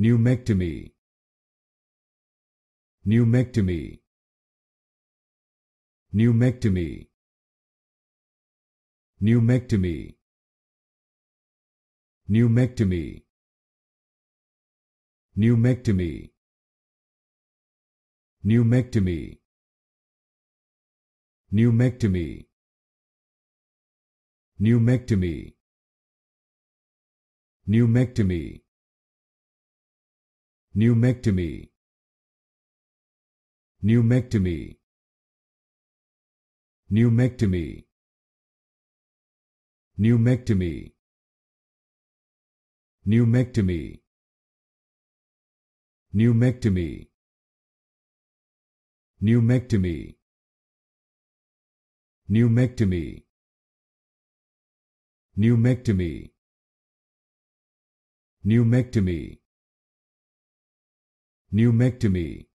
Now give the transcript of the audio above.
pneumectomy pneumectomy pneumectomy pneumectomy pneumectomy pneumectomy pneumectomy pneumectomy pneumectomy pneumectomy pneumectomy pneumectomy pneumectomy pneumectomy pneumectomy pneumectomy pneumectomy pneumectomy pneumectomy pneumectomy New